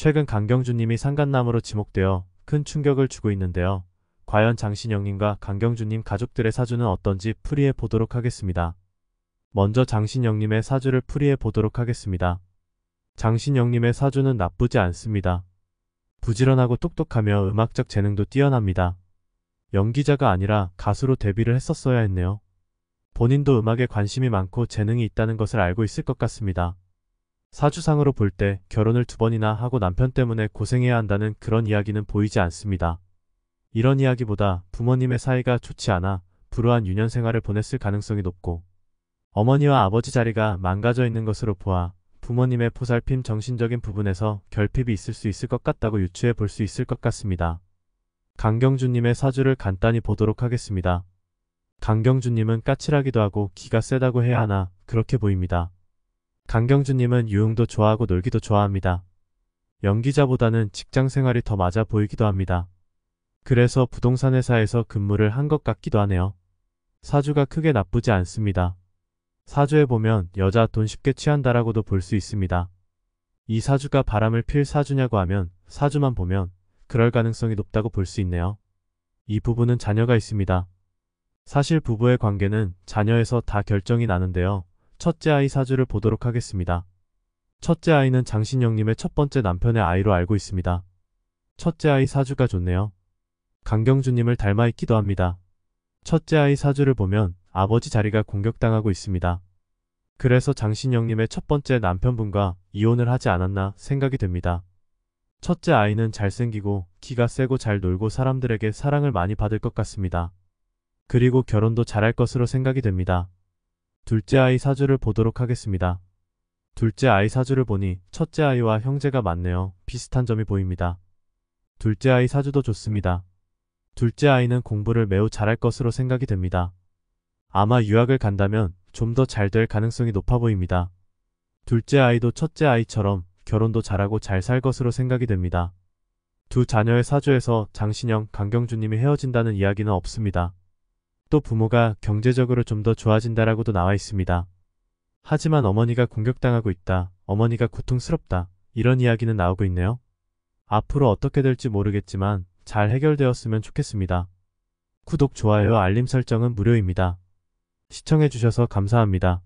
최근 강경주님이 상간남으로 지목되어 큰 충격을 주고 있는데요. 과연 장신영님과 강경주님 가족들의 사주는 어떤지 풀이해 보도록 하겠습니다. 먼저 장신영님의 사주를 풀이해 보도록 하겠습니다. 장신영님의 사주는 나쁘지 않습니다. 부지런하고 똑똑하며 음악적 재능도 뛰어납니다. 연기자가 아니라 가수로 데뷔를 했었어야 했네요. 본인도 음악에 관심이 많고 재능이 있다는 것을 알고 있을 것 같습니다. 사주상으로 볼 때 결혼을 두 번이나 하고 남편 때문에 고생해야 한다는 그런 이야기는 보이지 않습니다. 이런 이야기보다 부모님의 사이가 좋지 않아 불우한 유년 생활을 보냈을 가능성이 높고 어머니와 아버지 자리가 망가져 있는 것으로 보아 부모님의 포살핌 정신적인 부분에서 결핍이 있을 수 있을 것 같다고 유추해 볼 수 있을 것 같습니다. 강경주님의 사주를 간단히 보도록 하겠습니다. 강경주님은 까칠하기도 하고 기가 세다고 해야 하나 그렇게 보입니다. 강경주님은 유흥도 좋아하고 놀기도 좋아합니다. 연기자보다는 직장 생활이 더 맞아 보이기도 합니다. 그래서 부동산 회사에서 근무를 한 것 같기도 하네요. 사주가 크게 나쁘지 않습니다. 사주에 보면 여자 돈 쉽게 취한다라고도 볼 수 있습니다. 이 사주가 바람을 필 사주냐고 하면 사주만 보면 그럴 가능성이 높다고 볼 수 있네요. 이 부부는 자녀가 있습니다. 사실 부부의 관계는 자녀에서 다 결정이 나는데요. 첫째 아이 사주를 보도록 하겠습니다. 첫째 아이는 장신영님의 첫 번째 남편의 아이로 알고 있습니다. 첫째 아이 사주가 좋네요. 강경주님을 닮아 있기도 합니다. 첫째 아이 사주를 보면 아버지 자리가 공격당하고 있습니다. 그래서 장신영님의 첫 번째 남편분과 이혼을 하지 않았나 생각이 됩니다. 첫째 아이는 잘생기고 키가 세고 잘 놀고 사람들에게 사랑을 많이 받을 것 같습니다. 그리고 결혼도 잘할 것으로 생각이 됩니다. 둘째 아이 사주를 보도록 하겠습니다. 둘째 아이 사주를 보니 첫째 아이와 형제가 맞네요. 비슷한 점이 보입니다. 둘째 아이 사주도 좋습니다. 둘째 아이는 공부를 매우 잘할 것으로 생각이 됩니다. 아마 유학을 간다면 좀 더 잘 될 가능성이 높아 보입니다. 둘째 아이도 첫째 아이처럼 결혼도 잘하고 잘 살 것으로 생각이 됩니다. 두 자녀의 사주에서 장신영, 강경주님이 헤어진다는 이야기는 없습니다. 또 부모가 경제적으로 좀 더 좋아진다라고도 나와 있습니다. 하지만 어머니가 공격당하고 있다. 어머니가 고통스럽다. 이런 이야기는 나오고 있네요. 앞으로 어떻게 될지 모르겠지만 잘 해결되었으면 좋겠습니다. 구독, 좋아요, 알림 설정은 무료입니다. 시청해주셔서 감사합니다.